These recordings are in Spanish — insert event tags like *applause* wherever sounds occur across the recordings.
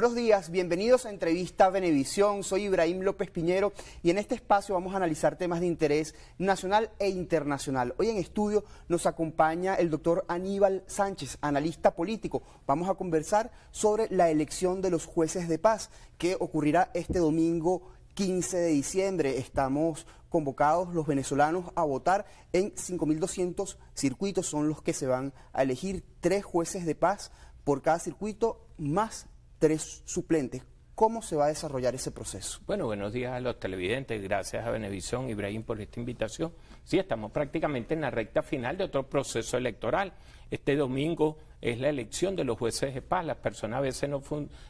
Buenos días, bienvenidos a Entrevista Benevisión. Soy Ibrahim López Piñero y en este espacio vamos a analizar temas de interés nacional e internacional. Hoy en estudio nos acompaña el doctor Aníbal Sánchez, analista político. Vamos a conversar sobre la elección de los jueces de paz que ocurrirá este domingo 15 de diciembre. Estamos convocados los venezolanos a votar en 5.200 circuitos. Son los que se van a elegir tres jueces de paz por cada circuito más tres suplentes. ¿Cómo se va a desarrollar ese proceso? Bueno, buenos días a los televidentes. Gracias a Benevisión, Ibrahim, por esta invitación. Sí, estamos prácticamente en la recta final de otro proceso electoral. Este domingo es la elección de los jueces de paz. Las personas a veces no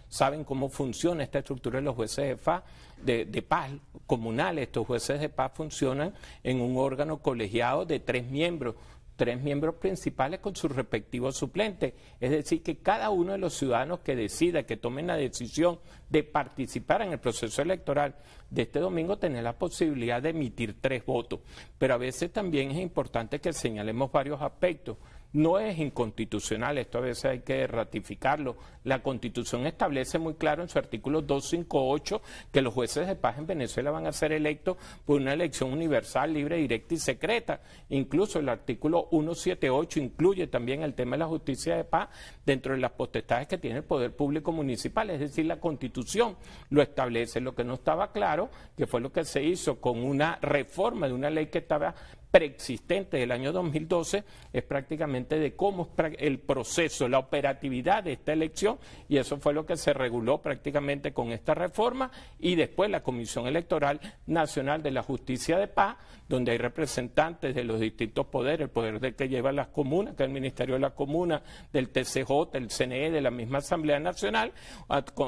saben cómo funciona esta estructura de los jueces de, paz, de, de paz comunales. Estos jueces de paz funcionan en un órgano colegiado de tres miembros tres miembros principales con sus respectivos suplentes. Es decir, que cada uno de los ciudadanos que decida, que tomen la decisión de participar en el proceso electoral de este domingo, tiene la posibilidad de emitir tres votos. Pero a veces también es importante que señalemos varios aspectos no es inconstitucional, esto a veces hay que ratificarlo. La Constitución establece muy claro en su artículo 258 que los jueces de paz en Venezuela van a ser electos por una elección universal, libre, directa y secreta. Incluso el artículo 178 incluye también el tema de la justicia de paz dentro de las potestades que tiene el poder público municipal, es decir, la Constitución lo establece. Lo que no estaba claro, que fue lo que se hizo con una reforma de una ley que estaba preexistente del año 2012 es prácticamente de cómo es el proceso, la operatividad de esta elección y eso fue lo que se reguló prácticamente con esta reforma y después la Comisión Electoral Nacional de la Justicia de Paz, donde hay representantes de los distintos poderes, el poder del que lleva las comunas, que es el Ministerio de la Comuna, del TCJ, del CNE, de la misma Asamblea Nacional,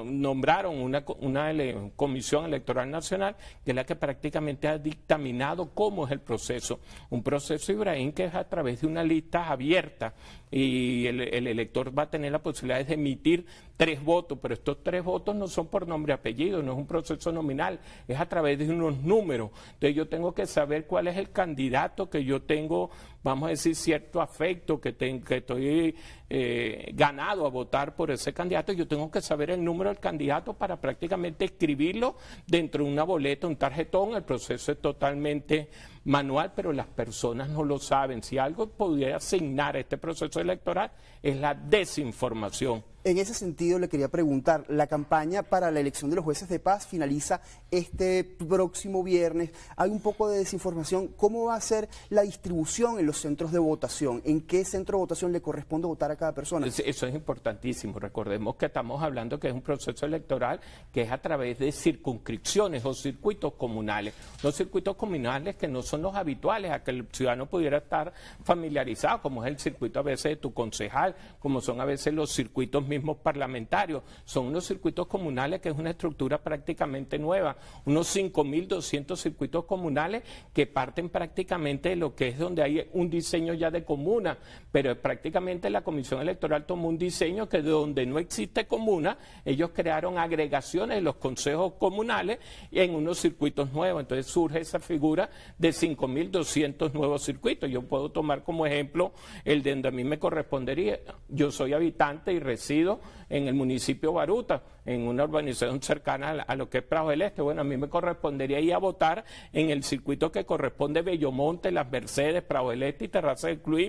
nombraron una, Comisión Electoral Nacional que la que prácticamente ha dictaminado cómo es el proceso un proceso Ibrahim que es a través de una lista abierta y el, elector va a tener la posibilidad de emitir tres votos, pero estos tres votos no son por nombre y apellido, no es un proceso nominal, es a través de unos números. Entonces yo tengo que saber cuál es el candidato que yo tengo, vamos a decir, cierto afecto, que, que estoy eh, ganado a votar por ese candidato. Yo tengo que saber el número del candidato para prácticamente escribirlo dentro de una boleta, un tarjetón. El proceso es totalmente manual, pero las personas no lo saben. Si algo pudiera asignar este proceso electoral es la desinformación. En ese sentido, le quería preguntar, la campaña para la elección de los jueces de paz finaliza este próximo viernes. Hay un poco de desinformación. ¿Cómo va a ser la distribución en los centros de votación? ¿En qué centro de votación le corresponde votar a cada persona? Eso es importantísimo. Recordemos que estamos hablando que es un proceso electoral que es a través de circunscripciones o circuitos comunales. Los circuitos comunales que no son los habituales a que el ciudadano pudiera estar familiarizado, como es el circuito a veces de tu concejal, como son a veces los circuitos mismos parlamentarios. Son unos circuitos comunales que es una estructura prácticamente nueva, unos 5.200 circuitos comunales que parten prácticamente de lo que es donde hay un diseño ya de comuna, pero prácticamente la Comisión Electoral tomó un diseño que donde no existe comuna, ellos crearon agregaciones de los consejos comunales en unos circuitos nuevos. Entonces surge esa figura de 5.200 nuevos circuitos. Yo puedo tomar como ejemplo el de donde a mí me correspondería. Yo soy habitante y resido en el municipio Baruta, en una urbanización cercana a lo que es Prado del Este. Bueno, a mí me correspondería ir a votar en el circuito que corresponde Bellomonte, Las Mercedes, Prado del Este y Terraza del Club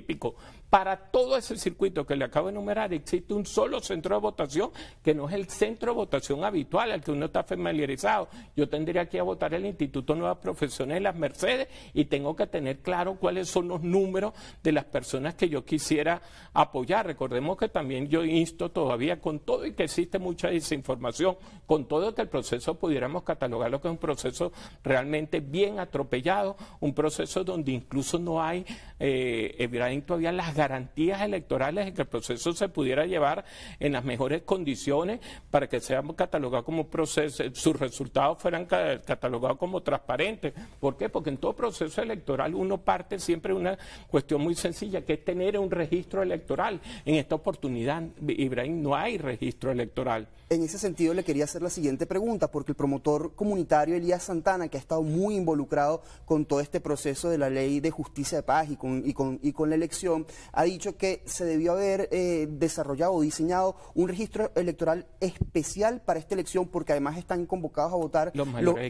para todo ese circuito que le acabo de enumerar existe un solo centro de votación que no es el centro de votación habitual al que uno está familiarizado. Yo tendría que ir a votar el Instituto Nueva Profesiones de las Mercedes y tengo que tener claro cuáles son los números de las personas que yo quisiera apoyar. Recordemos que también yo insto todavía con todo y que existe mucha desinformación, con todo que el proceso pudiéramos catalogarlo que es un proceso realmente bien atropellado, un proceso donde incluso no hay, eh, todavía las garantías electorales de que el proceso se pudiera llevar en las mejores condiciones para que sea catalogados como proceso, eh, sus resultados fueran catalogados como transparentes. ¿Por qué? Porque en todo proceso electoral uno parte siempre de una cuestión muy sencilla, que es tener un registro electoral. En esta oportunidad, Ibrahim, no hay registro electoral. En ese sentido le quería hacer la siguiente pregunta, porque el promotor comunitario Elías Santana, que ha estado muy involucrado con todo este proceso de la ley de justicia de paz y y con, y con la elección, ha dicho que se debió haber eh, desarrollado o diseñado un registro electoral especial para esta elección porque además están convocados a votar los mayores,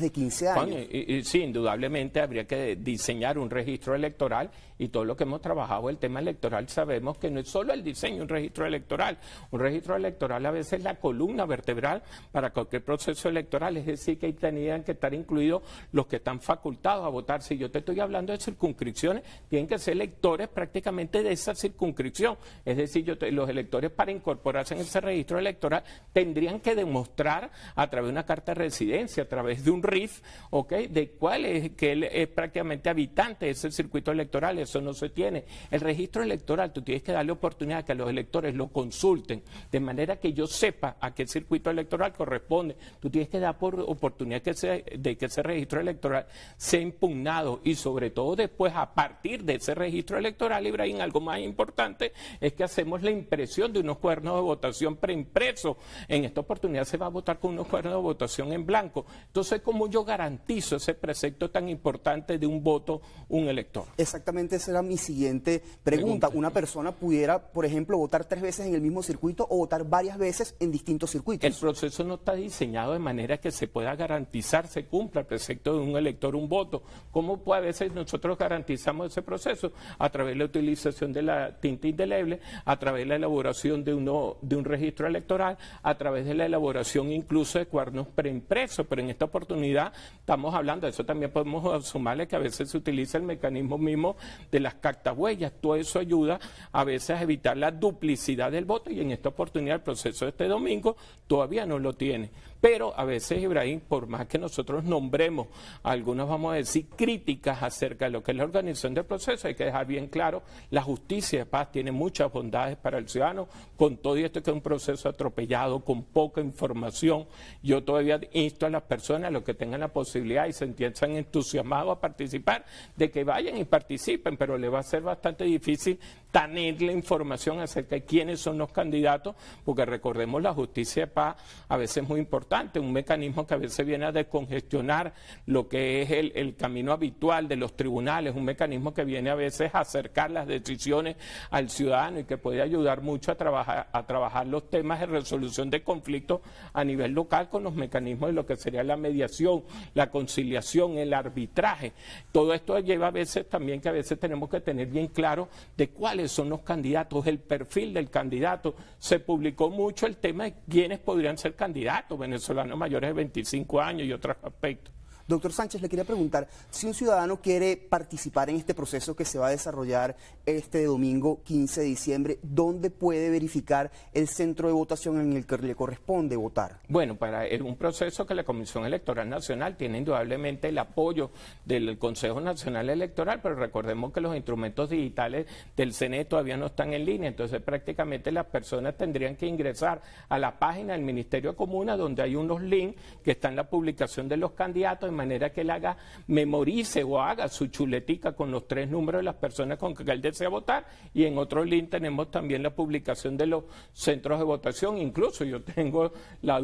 de, 15 años. sí, indudablemente habría que diseñar un registro electoral y todo lo que hemos trabajado el tema electoral sabemos que no es solo el diseño un registro electoral. Un registro electoral a veces es la columna vertebral para cualquier proceso electoral, es decir, que ahí tenían que estar incluidos los que están facultados a votar. Si yo te estoy hablando de circunscripciones, tienen que ser electores prácticamente de esa circunscripción. Es decir, yo los electores para incorporarse en ese registro electoral tendrían que demostrar a través de una carta de residencia, a través de un RIF, ¿ok? De cuál es que él es prácticamente habitante de ese circuito electoral eso no se tiene. El registro electoral, tú tienes que darle oportunidad a que los electores lo consulten, de manera que yo sepa a qué circuito electoral corresponde. Tú tienes que dar por oportunidad que de que ese registro electoral sea impugnado y sobre todo después, a partir de ese registro electoral, Ibrahim, algo más importante es que hacemos la impresión de unos cuernos de votación preimpresos. En esta oportunidad se va a votar con unos cuernos de votación en blanco. Entonces, ¿cómo yo garantizo ese precepto tan importante de un voto, un elector? Exactamente esa era mi siguiente pregunta. Una persona pudiera, por ejemplo, votar tres veces en el mismo circuito o votar varias veces en distintos circuitos. El proceso no está diseñado de manera que se pueda garantizar, se cumpla el precepto de un elector, un voto. ¿Cómo puede, a veces nosotros garantizamos ese proceso? A través de la utilización de la tinta indeleble, a través de la elaboración de, uno, de un registro electoral, a través de la elaboración incluso de cuernos preimpresos. Pero en esta oportunidad estamos hablando, de eso también podemos sumarle que a veces se utiliza el mecanismo mismo de las huellas, Todo eso ayuda a veces a evitar la duplicidad del voto y en esta oportunidad el proceso de este domingo todavía no lo tiene. Pero a veces, Ibrahim, por más que nosotros nombremos, algunos vamos a decir críticas acerca de lo que es la organización del proceso, hay que dejar bien claro, la justicia de paz tiene muchas bondades para el ciudadano, con todo esto que es un proceso atropellado, con poca información. Yo todavía insto a las personas, los que tengan la posibilidad y se entiendan entusiasmados a participar, de que vayan y participen, pero le va a ser bastante difícil tener la información acerca de quiénes son los candidatos, porque recordemos la justicia de paz a veces es muy importante, un mecanismo que a veces viene a descongestionar lo que es el, el camino habitual de los tribunales, un mecanismo que viene a veces a acercar las decisiones al ciudadano y que puede ayudar mucho a trabajar, a trabajar los temas de resolución de conflictos a nivel local con los mecanismos de lo que sería la mediación, la conciliación, el arbitraje. Todo esto lleva a veces también que a veces tenemos que tener bien claro de cuál son los candidatos, el perfil del candidato. Se publicó mucho el tema de quiénes podrían ser candidatos, venezolanos mayores de 25 años y otros aspectos. Doctor Sánchez, le quería preguntar, si un ciudadano quiere participar en este proceso que se va a desarrollar este domingo 15 de diciembre, ¿dónde puede verificar el centro de votación en el que le corresponde votar? Bueno, para un proceso que la Comisión Electoral Nacional tiene indudablemente el apoyo del Consejo Nacional Electoral, pero recordemos que los instrumentos digitales del CNE todavía no están en línea, entonces prácticamente las personas tendrían que ingresar a la página del Ministerio de Comuna donde hay unos links que están en la publicación de los candidatos manera que él haga, memorice o haga su chuletica con los tres números de las personas con que él desea votar. Y en otro link tenemos también la publicación de los centros de votación. Incluso yo tengo la,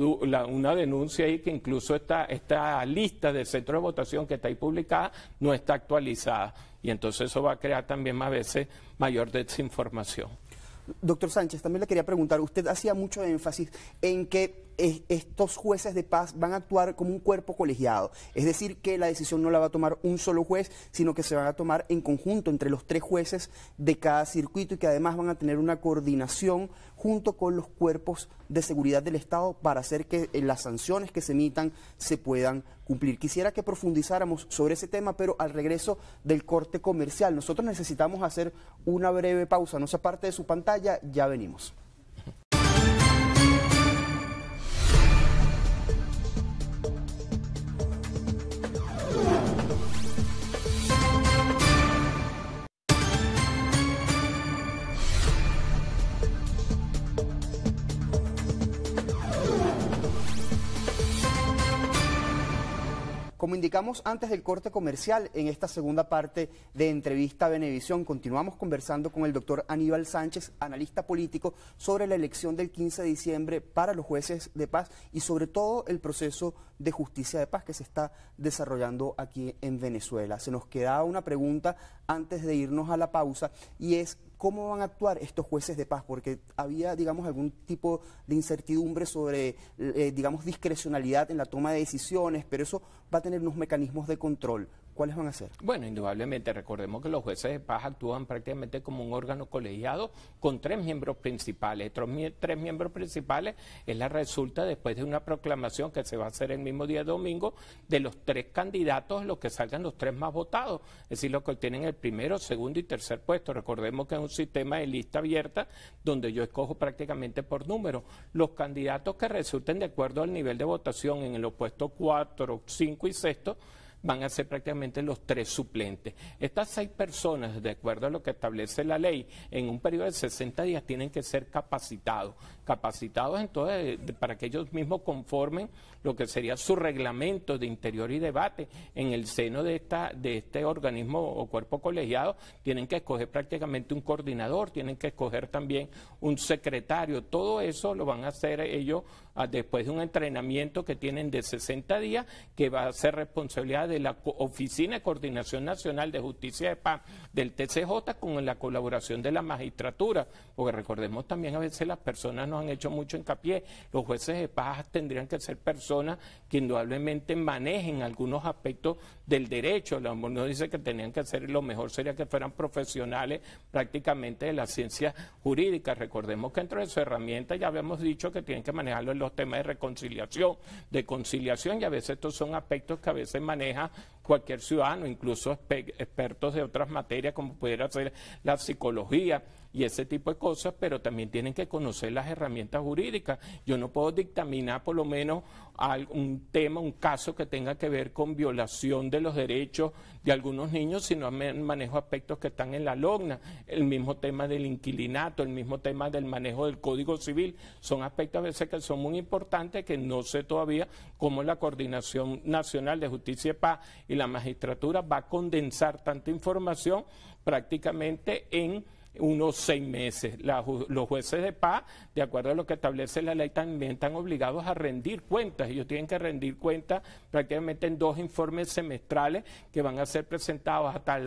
una denuncia ahí que incluso esta, esta lista de centros de votación que está ahí publicada no está actualizada. Y entonces eso va a crear también más veces mayor desinformación. Doctor Sánchez, también le quería preguntar, usted hacía mucho énfasis en que estos jueces de paz van a actuar como un cuerpo colegiado. Es decir, que la decisión no la va a tomar un solo juez, sino que se van a tomar en conjunto entre los tres jueces de cada circuito y que además van a tener una coordinación junto con los cuerpos de seguridad del Estado para hacer que eh, las sanciones que se emitan se puedan cumplir. Quisiera que profundizáramos sobre ese tema, pero al regreso del corte comercial, nosotros necesitamos hacer una breve pausa. No se aparte de su pantalla, ya venimos. indicamos antes del corte comercial, en esta segunda parte de entrevista a Benevisión continuamos conversando con el doctor Aníbal Sánchez, analista político, sobre la elección del 15 de diciembre para los jueces de paz y sobre todo el proceso de justicia de paz que se está desarrollando aquí en Venezuela. Se nos queda una pregunta antes de irnos a la pausa y es cómo van a actuar estos jueces de paz, porque había, digamos, algún tipo de incertidumbre sobre, eh, digamos, discrecionalidad en la toma de decisiones, pero eso va a tener unos mecanismos de control. ¿cuáles van a ser? Bueno, indudablemente, recordemos que los jueces de paz actúan prácticamente como un órgano colegiado con tres miembros principales. Tres, tres miembros principales es la resulta después de una proclamación que se va a hacer el mismo día domingo de los tres candidatos, los que salgan los tres más votados, es decir, los que obtienen el primero, segundo y tercer puesto. Recordemos que es un sistema de lista abierta donde yo escojo prácticamente por número. Los candidatos que resulten de acuerdo al nivel de votación en los puestos cuatro, cinco y sexto van a ser prácticamente los tres suplentes. Estas seis personas, de acuerdo a lo que establece la ley, en un periodo de 60 días tienen que ser capacitados. Capacitados entonces eh, para que ellos mismos conformen lo que sería su reglamento de interior y debate en el seno de, esta, de este organismo o cuerpo colegiado. Tienen que escoger prácticamente un coordinador, tienen que escoger también un secretario. Todo eso lo van a hacer ellos después de un entrenamiento que tienen de 60 días, que va a ser responsabilidad de la Oficina de Coordinación Nacional de Justicia de Paz del TCJ con la colaboración de la magistratura, porque recordemos también a veces las personas nos han hecho mucho hincapié, los jueces de paz tendrían que ser personas que indudablemente manejen algunos aspectos del derecho, la no dice que tenían que hacer lo mejor sería que fueran profesionales prácticamente de la ciencia jurídica, recordemos que dentro de su herramienta ya habíamos dicho que tienen que manejarlo en los temas de reconciliación, de conciliación, y a veces estos son aspectos que a veces maneja cualquier ciudadano, incluso expertos de otras materias como pudiera ser la psicología y ese tipo de cosas, pero también tienen que conocer las herramientas jurídicas. Yo no puedo dictaminar por lo menos un tema, un caso que tenga que ver con violación de los derechos de algunos niños, sino manejo aspectos que están en la logna, el mismo tema del inquilinato, el mismo tema del manejo del Código Civil, son aspectos a veces que son muy importantes que no sé todavía cómo la Coordinación Nacional de Justicia y Paz y la magistratura va a condensar tanta información prácticamente en unos seis meses. los jueces de paz, de acuerdo a lo que establece la ley, también están obligados a rendir cuentas. Ellos tienen que rendir cuentas prácticamente en dos informes semestrales que van a ser presentados a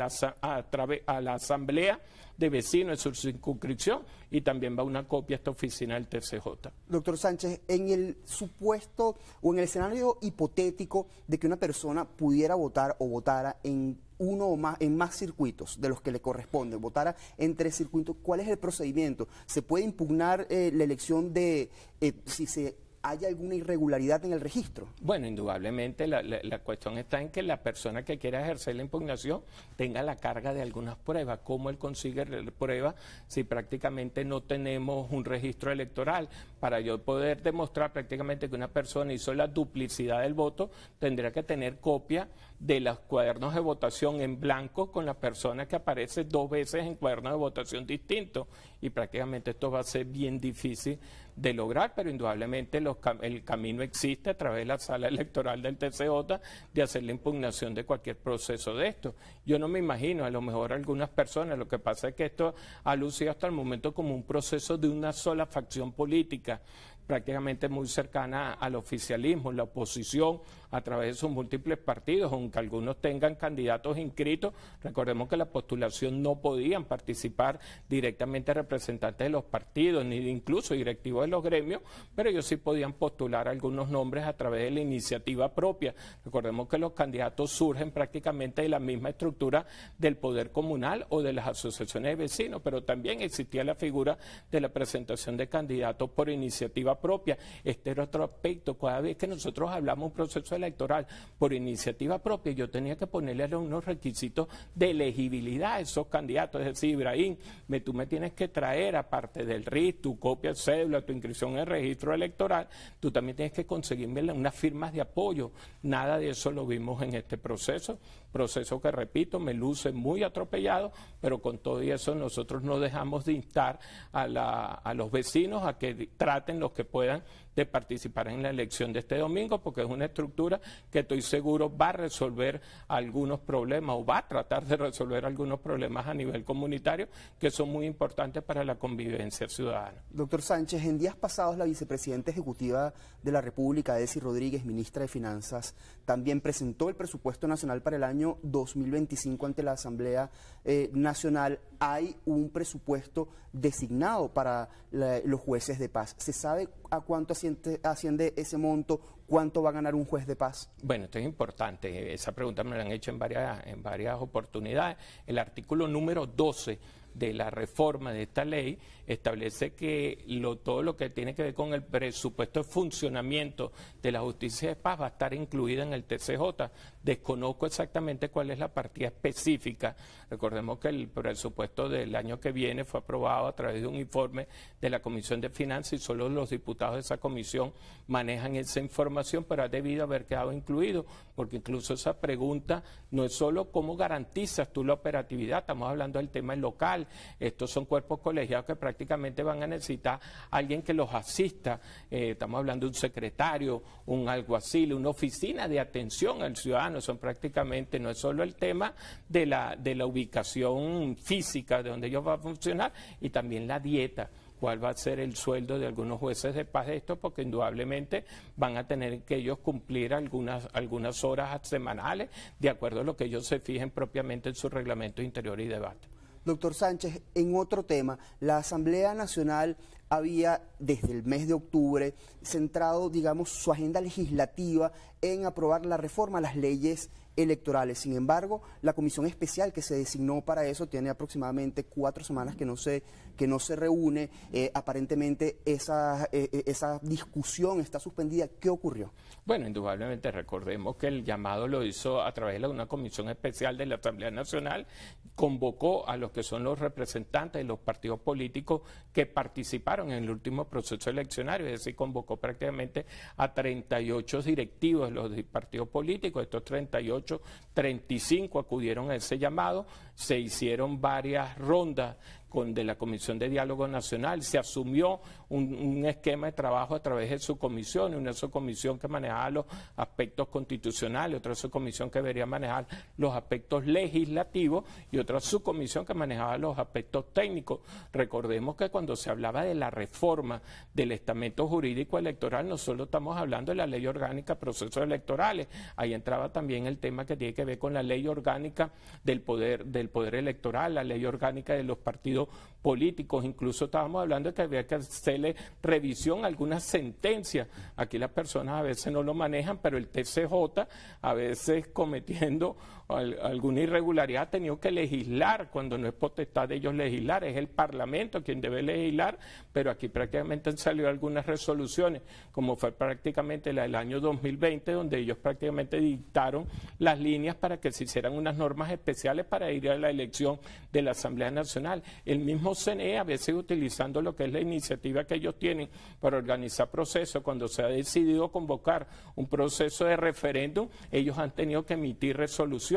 la Asamblea de vecino, en su circunscripción y también va una copia a esta oficina del TCJ. Doctor Sánchez, en el supuesto o en el escenario hipotético de que una persona pudiera votar o votara en uno o más, en más circuitos de los que le corresponde, votara en tres circuitos, ¿cuál es el procedimiento? ¿Se puede impugnar eh, la elección de, eh, si se hay alguna irregularidad en el registro. Bueno, indudablemente la, cuestión está en que la persona que quiera ejercer la impugnación tenga la carga de algunas pruebas. ¿Cómo él consigue pruebas si prácticamente no tenemos un registro electoral? Para yo poder demostrar prácticamente que una persona hizo la duplicidad del voto, tendría que tener copia de los cuadernos de votación en blanco con la persona que aparece dos veces en cuadernos de votación distintos. Y prácticamente esto va a ser bien difícil de lograr, pero indudablemente el camino existe a través de la sala electoral del TCJ de hacer la impugnación de cualquier proceso de esto. Yo no me imagino, a lo mejor algunas personas, lo que pasa es que esto ha lucido hasta el momento como un proceso de una sola facción política prácticamente muy cercana al oficialismo, la oposición a través de sus múltiples partidos, aunque algunos tengan candidatos inscritos, recordemos que la postulación no podían participar directamente representantes de los partidos, ni incluso directivos de los gremios, pero ellos sí podían postular algunos nombres a través de la iniciativa propia. Recordemos que los candidatos surgen prácticamente de la misma estructura del poder comunal o de las asociaciones de vecinos, pero también existía la figura de la presentación de candidatos por iniciativa propia. Este era otro aspecto. Cada vez que nosotros hablamos un proceso electoral por iniciativa propia, yo tenía que ponerle unos requisitos de elegibilidad a esos candidatos. Es decir, Ibrahim, tú me tienes que traer, aparte del RIS, tu copia de cédula, tu inscripción en el registro electoral, tú también tienes que conseguirme unas firmas de apoyo. Nada de eso lo vimos en este proceso. Proceso que, repito, me luce muy atropellado, pero con todo eso nosotros no dejamos de instar a los vecinos a que traten los que puedan de participar en la elección de este domingo, porque es una estructura que estoy seguro va a resolver algunos problemas o va a tratar de resolver algunos problemas a nivel comunitario que son muy importantes para la convivencia ciudadana. Doctor Sánchez, en días pasados la vicepresidenta ejecutiva de la República, Desi Rodríguez, ministra de Finanzas, también presentó el presupuesto nacional para el año 2025 ante la Asamblea eh, Nacional. Hay un presupuesto designado para los jueces de paz. ¿Se sabe a cuánto hacía asciende, ese monto? ¿Cuánto va a ganar un juez de paz? Bueno, esto es importante. Esa pregunta me la han hecho en varias, en varias oportunidades. El artículo número 12 de la reforma de esta ley establece que lo, todo lo que tiene que ver con el presupuesto de funcionamiento de la justicia de paz va a estar incluida en el TCJ. Desconozco exactamente cuál es la partida específica. Recordemos que el presupuesto del año que viene fue aprobado a través de un informe de la Comisión de Finanzas y solo los diputados de esa comisión manejan esa información, pero ha debido haber quedado incluido, porque incluso esa pregunta no es solo cómo garantizas tú la operatividad, estamos hablando del tema local, estos son cuerpos colegiados que prácticamente van a necesitar alguien que los asista. Eh, estamos hablando de un secretario, un alguacil, una oficina de atención al ciudadano. Son prácticamente, no es solo el tema de la, ubicación física de donde ellos van a funcionar y también la dieta cuál va a ser el sueldo de algunos jueces de paz de esto, porque indudablemente van a tener que ellos cumplir algunas, algunas horas semanales, de acuerdo a lo que ellos se fijen propiamente en su reglamento interior y debate. Doctor Sánchez, en otro tema, la Asamblea Nacional había desde el mes de octubre centrado, digamos, su agenda legislativa en aprobar la reforma a las leyes electorales. Sin embargo, la comisión especial que se designó para eso tiene aproximadamente cuatro semanas que no se, que no se reúne. Eh, aparentemente esa, eh, eh, esa discusión está suspendida. ¿Qué ocurrió? Bueno, indudablemente recordemos que el llamado lo hizo a través de una comisión especial de la Asamblea Nacional, convocó a los que son los representantes de los partidos políticos que participaron en el último proceso eleccionario, es decir, convocó prácticamente a 38 directivos de los partidos políticos, estos 38 35 acudieron a ese llamado, se hicieron varias rondas de la Comisión de Diálogo Nacional. Se asumió un, esquema de trabajo a través de su subcomisiones, una subcomisión que manejaba los aspectos constitucionales, otra subcomisión que debería manejar los aspectos legislativos y otra subcomisión que manejaba los aspectos técnicos. Recordemos que cuando se hablaba de la reforma del estamento jurídico electoral, no solo estamos hablando de la ley orgánica procesos electorales, ahí entraba también el tema que tiene que ver con la ley orgánica del poder, del poder electoral, la ley orgánica de los partidos políticos. Incluso estábamos hablando de que había que hacerle revisión a algunas sentencias. Aquí las personas a veces no lo manejan, pero el TCJ a veces cometiendo alguna irregularidad, ha tenido que legislar cuando no es potestad de ellos legislar, es el Parlamento quien debe legislar, pero aquí prácticamente han salido algunas resoluciones, como fue prácticamente la del año 2020, donde ellos prácticamente dictaron las líneas para que se hicieran unas normas especiales para ir a la elección de la Asamblea Nacional. El mismo CNE, a veces utilizando lo que es la iniciativa que ellos tienen para organizar procesos, cuando se ha decidido convocar un proceso de referéndum, ellos han tenido que emitir resoluciones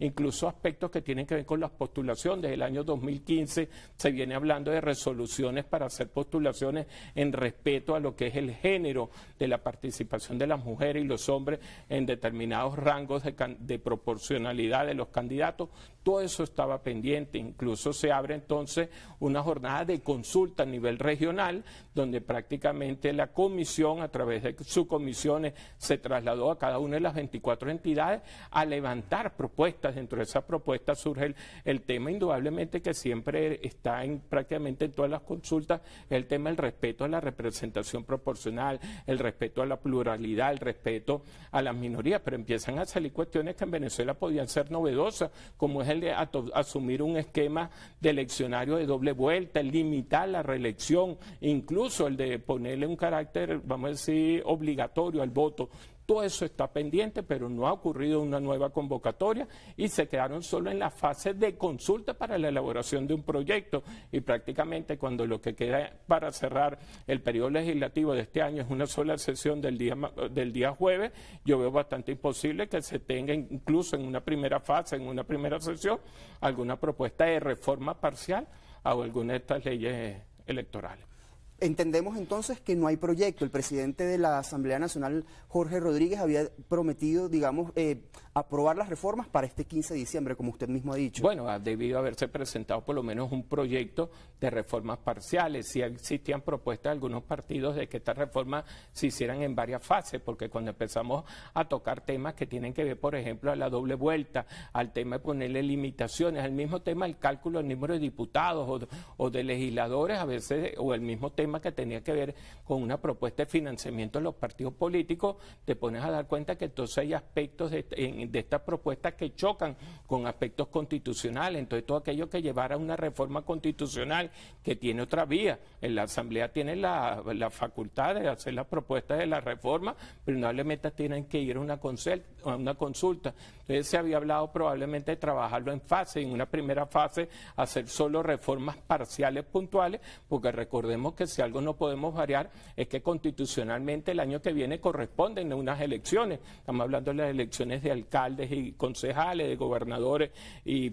incluso aspectos que tienen que ver con las postulaciones. Desde el año 2015 se viene hablando de resoluciones para hacer postulaciones en respeto a lo que es el género de la participación de las mujeres y los hombres en determinados rangos de, de proporcionalidad de los candidatos. Todo eso estaba pendiente. Incluso se abre entonces una jornada de consulta a nivel regional, donde prácticamente la comisión, a través de sus comisiones, se trasladó a cada una de las 24 entidades a levantar propuestas, dentro de esas propuestas surge el, tema indudablemente que siempre está en prácticamente en todas las consultas, el tema del respeto a la representación proporcional, el respeto a la pluralidad, el respeto a las minorías, pero empiezan a salir cuestiones que en Venezuela podían ser novedosas, como es el de asumir un esquema de eleccionario de doble vuelta, el limitar la reelección, incluso el de ponerle un carácter, vamos a decir, obligatorio al voto todo eso está pendiente, pero no ha ocurrido una nueva convocatoria y se quedaron solo en la fase de consulta para la elaboración de un proyecto y prácticamente cuando lo que queda para cerrar el periodo legislativo de este año es una sola sesión del día, del día jueves, yo veo bastante imposible que se tenga incluso en una primera fase, en una primera sesión, alguna propuesta de reforma parcial a alguna de estas leyes electorales. Entendemos entonces que no hay proyecto. El presidente de la Asamblea Nacional, Jorge Rodríguez, había prometido, digamos, eh, aprobar las reformas para este 15 de diciembre, como usted mismo ha dicho. Bueno, ha debido haberse presentado por lo menos un proyecto de reformas parciales. si existían propuestas de algunos partidos de que estas reformas se hicieran en varias fases, porque cuando empezamos a tocar temas que tienen que ver, por ejemplo, a la doble vuelta, al tema de ponerle limitaciones, al mismo tema el cálculo del número de diputados o, de legisladores, a veces, o el mismo tema que tenía que ver con una propuesta de financiamiento de los partidos políticos, te pones a dar cuenta que entonces hay aspectos de, en, de estas propuestas que chocan con aspectos constitucionales. Entonces, todo aquello que llevara a una reforma constitucional que tiene otra vía. En la Asamblea tiene la, facultad de hacer las propuestas de la reforma, pero probablemente tienen que ir a una, consulta, a una consulta. Entonces, se había hablado probablemente de trabajarlo en fase, en una primera fase, hacer solo reformas parciales puntuales, porque recordemos que si algo no podemos variar es que constitucionalmente el año que viene corresponden unas elecciones. Estamos hablando de las elecciones de alcaldes alcaldes y concejales, de gobernadores y,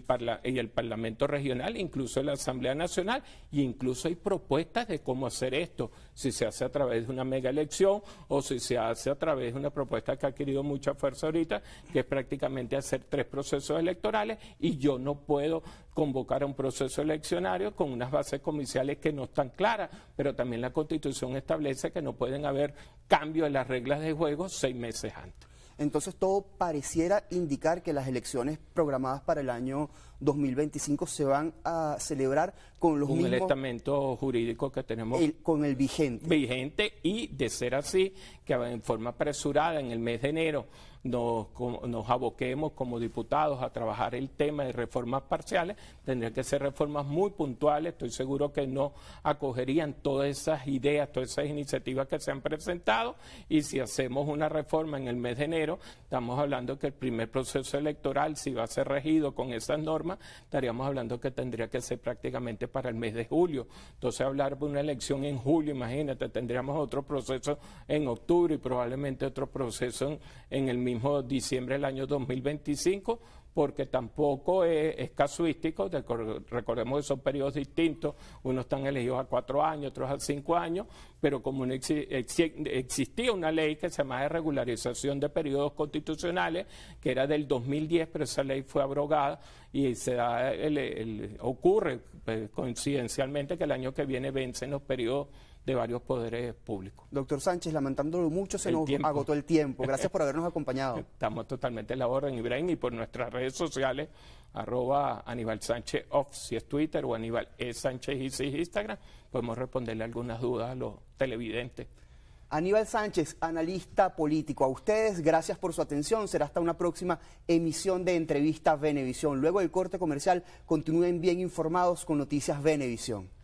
el Parlamento Regional, incluso la Asamblea Nacional, e incluso hay propuestas de cómo hacer esto, si se hace a través de una mega elección o si se hace a través de una propuesta que ha adquirido mucha fuerza ahorita, que es prácticamente hacer tres procesos electorales y yo no puedo convocar a un proceso eleccionario con unas bases comerciales que no están claras, pero también la Constitución establece que no pueden haber cambios en las reglas de juego seis meses antes. Entonces todo pareciera indicar que las elecciones programadas para el año 2025 se van a celebrar con los con mismos... el estamento jurídico que tenemos. con el vigente. Vigente y de ser así, que en forma apresurada en el mes de enero nos, nos aboquemos como diputados a trabajar el tema de reformas parciales, tendría que ser reformas muy puntuales, estoy seguro que no acogerían todas esas ideas, todas esas iniciativas que se han presentado y si hacemos una reforma en el mes de enero, estamos hablando que el primer proceso electoral, si va a ser regido con esas normas, estaríamos hablando que tendría que ser prácticamente para el mes de julio. Entonces hablar de una elección en julio, imagínate, tendríamos otro proceso en octubre y probablemente otro proceso en, en el mismo mismo diciembre del año 2025, porque tampoco es, casuístico, recordemos que son periodos distintos, unos están elegidos a cuatro años, otros a cinco años, pero como existía una ley que se llama de regularización de periodos constitucionales, que era del 2010, pero esa ley fue abrogada y se da ocurre pues, coincidencialmente que el año que viene vencen los periodos de varios poderes públicos. Doctor Sánchez, lamentándolo mucho, se nos agotó el tiempo. Gracias por habernos acompañado. *laughs* Estamos totalmente en la orden, Ibrahim, y por nuestras redes sociales, arroba Aníbal Sánchez Off, si es Twitter, o Aníbal e. Sánchez y si es Instagram, podemos responderle algunas dudas a los televidentes. Aníbal Sánchez, analista político. A ustedes, gracias por su atención. Será hasta una próxima emisión de entrevistas Venevisión. Luego del corte comercial, continúen bien informados con Noticias Venevisión.